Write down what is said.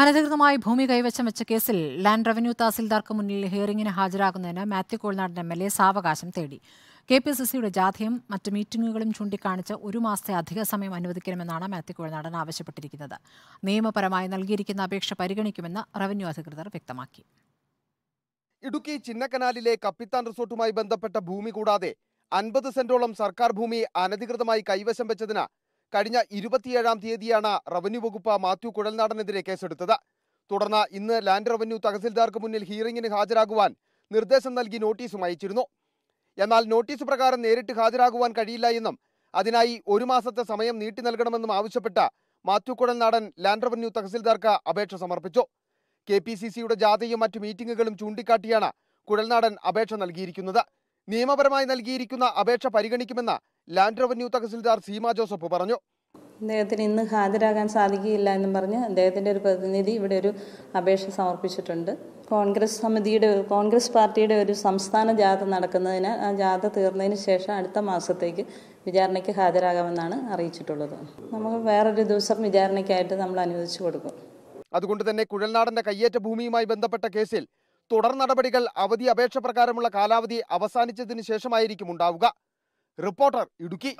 അനധികൃതമായി ഭൂമി കൈവശം വെച്ച കേസിൽ ലാൻഡ് റവന്യൂ തഹസിൽദാർക്ക് മുന്നിൽ ഹിയറിംഗിന് ഹാജരാകുന്നതിന് Mathew Kuzhalnadan M L A സാവകാശം തേടി കെ പി സി സിയുടെ ജാഥയും മറ്റ് മീറ്റിംഗുകളും ചൂണ്ടിക്കാണിച്ച് ഒരു മാസത്തെ അധിക സമയം അനുവദിക്കണമെന്നാണ് മാത്യു കോൾനാടൻ ആവശ്യപ്പെട്ടിരിക്കുന്നത് നിയമപരമായി നൽകിയിരിക്കുന്ന അപേക്ഷ പരിഗണിക്കുമെന്ന് റവന്യൂ അധികൃതർ വ്യക്തമാക്കി ഇടുക്കി ചിന്നക്കനാലിലെ കപ്പിത്താൻ റിസോർട്ടുമായി ബന്ധപ്പെട്ട ഭൂമി കൂടാതെ അൻപത് സെന്റോളം സർക്കാർ ഭൂമി അനധികൃതമായി കൈവശം വെച്ചതിന് കഴിഞ്ഞ ഇരുപത്തിയേഴാം തീയതിയാണ് റവന്യൂ വകുപ്പ് മാത്യു കുഴൽനാടനെതിരെ കേസെടുത്തത് തുടർന്ന് ഇന്ന് ലാൻഡ് റവന്യൂ തഹസിൽദാർക്ക് മുന്നിൽ ഹിയറിംഗിന് ഹാജരാകുവാൻ നിർദ്ദേശം നൽകി നോട്ടീസും അയച്ചിരുന്നു എന്നാൽ നോട്ടീസ് പ്രകാരം നേരിട്ട് ഹാജരാകുവാൻ കഴിയില്ല എന്നും അതിനായി ഒരു മാസത്തെ സമയം നീട്ടി നൽകണമെന്നും ആവശ്യപ്പെട്ട മാത്യു കുഴൽനാടൻ ലാൻഡ് റവന്യൂ തഹസിൽദാർക്ക് അപേക്ഷ സമർപ്പിച്ചു കെ പി സി സിയുടെ ജാഥയും മറ്റു മീറ്റിംഗുകളും ചൂണ്ടിക്കാട്ടിയാണ് കുഴൽനാടൻ അപേക്ഷ നൽകിയിരിക്കുന്നത് നിയമപരമായി നൽകിയിരിക്കുന്ന അപേക്ഷ പരിഗണിക്കുമെന്ന് land revenue tahsildar Seema Joseph പറഞ്ഞു അദ്ദേഹത്തിന് ഇന്ന് ഹാജരാകാൻ സാധിക്കുകയില്ല എന്നും പറഞ്ഞ് അദ്ദേഹത്തിൻ്റെ ഒരു പ്രതിനിധി ഇവിടെ ഒരു അപേക്ഷ സമർപ്പിച്ചിട്ടുണ്ട് കോൺഗ്രസ് സമിതിയുടെ കോൺഗ്രസ് പാർട്ടിയുടെ ഒരു സംസ്ഥാന ജാഥ നടക്കുന്നതിന് ആ ജാഥ തീർന്നതിന് ശേഷം അടുത്ത മാസത്തേക്ക് വിചാരണയ്ക്ക് ഹാജരാകാമെന്നാണ് അറിയിച്ചിട്ടുള്ളത് നമുക്ക് വേറൊരു ദിവസം വിചാരണയ്ക്കായിട്ട് നമ്മൾ അനുവദിച്ചു കൊടുക്കും അതുകൊണ്ട് തന്നെ കുഴൽനാടന്റെ കയ്യേറ്റ ഭൂമിയുമായി ബന്ധപ്പെട്ട കേസിൽ തുടർ നടപടികൾ അവധി അപേക്ഷ പ്രകാരമുള്ള കാലാവധി അവസാനിച്ചതിന് ശേഷമായിരിക്കും ഉണ്ടാവുക റിപ്പോർട്ടർ ഇടുക്കി